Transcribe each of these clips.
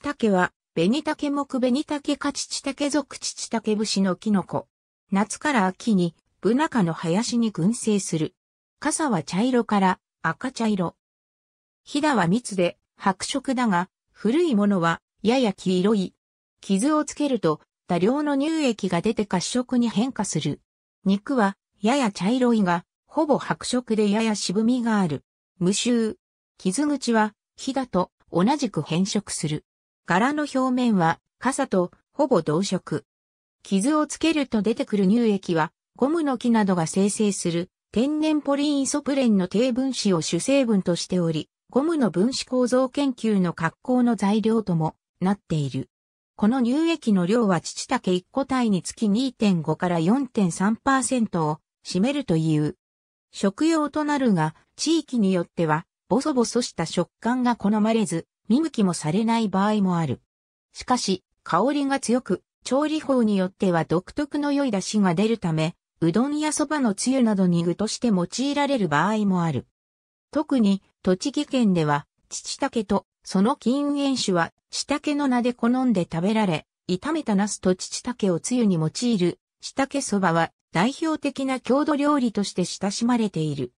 チタケは、ベニタケ木ベニタケカチチタケ属チチタケ節のキノコ。夏から秋に、ブナ科の林に群生する。傘は茶色から赤茶色。ヒダは蜜で白色だが、古いものはやや黄色い。傷をつけると多量の乳液が出て褐色に変化する。肉はやや茶色いが、ほぼ白色でやや渋みがある。無臭。傷口はヒダと同じく変色する。柄の表面は傘とほぼ同色。傷をつけると出てくる乳液は、ゴムの木などが生成する天然ポリインソプレンの低分子を主成分としており、ゴムの分子構造研究の格好の材料ともなっている。この乳液の量は乳竹1個体につき2.5から4.3%を占めるという。食用となるが、地域によっては、ボソボソした食感が好まれず、見向きもされない場合もある。しかし、香りが強く、調理法によっては独特の良い出汁が出るため、うどんやそばのつゆなどに具として用いられる場合もある。特に、栃木県では、乳竹と、その禁煙酒は、下竹の名で好んで食べられ、炒めた茄子と乳竹をつゆに用いる、下竹そばは、代表的な郷土料理として親しまれている。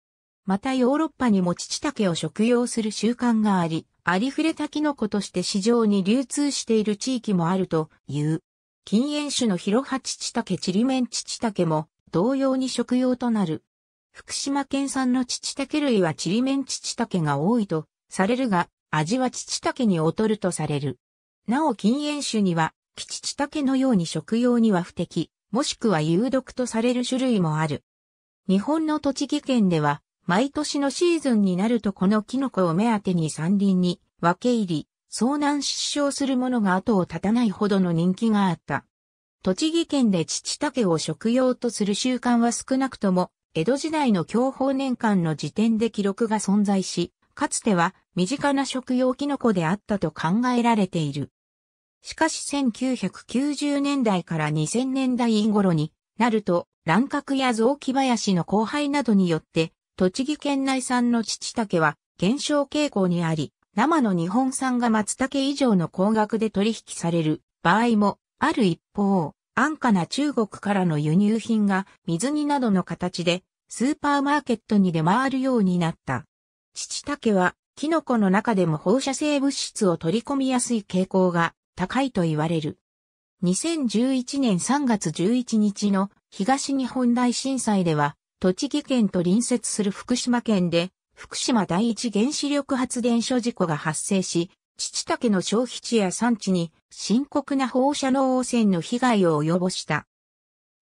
またヨーロッパにも乳竹を食用する習慣があり、ありふれたキノコとして市場に流通している地域もあるという。禁煙種の広葉チチタケチリメンチチタケも同様に食用となる。福島県産のチチタケ類はチリメンチチタケが多いとされるが、味はチチタケに劣るとされる。なお禁煙種には、キチチタケのように食用には不適、もしくは有毒とされる種類もある。日本の栃木県では、毎年のシーズンになるとこのキノコを目当てに山林に分け入り、遭難失笑する者が後を絶たないほどの人気があった。栃木県で父竹を食用とする習慣は少なくとも、江戸時代の享保年間の時点で記録が存在し、かつては身近な食用キノコであったと考えられている。しかし1990年代から2000年代頃になると、乱獲や雑木林の荒廃などによって栃木県内産のタ竹は減少傾向にあり、生の日本産が松茸以上の高額で取引される場合もある一方、安価な中国からの輸入品が水煮などの形でスーパーマーケットに出回るようになった。タ竹はキノコの中でも放射性物質を取り込みやすい傾向が高いと言われる。2011年3月11日の東日本大震災では栃木県と隣接する福島県で、福島第一原子力発電所事故が発生し、父竹の消費地や産地に深刻な放射能汚染の被害を及ぼした。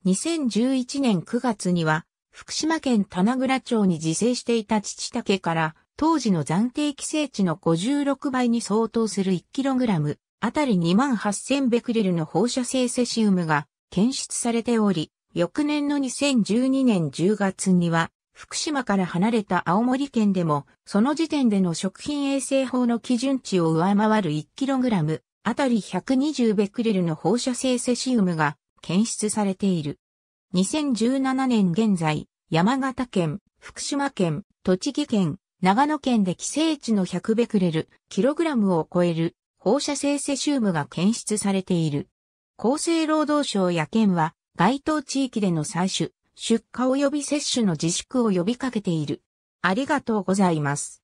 2011年9月には、福島県棚倉町に自生していた父竹から、当時の暫定規制値の56倍に相当する 1kg あたり2万8000ベクレルの放射性セシウムが検出されており、翌年の2012年10月には、福島から離れた青森県でも、その時点での食品衛生法の基準値を上回る 1kg あたり120ベクレルの放射性セシウムが検出されている。2017年現在、山形県、福島県、栃木県、長野県で規制値の100ベクレル、キログラムを超える放射性セシウムが検出されている。厚生労働省や県は該当地域での採取、出荷及び摂取の自粛を呼びかけている。ありがとうございます。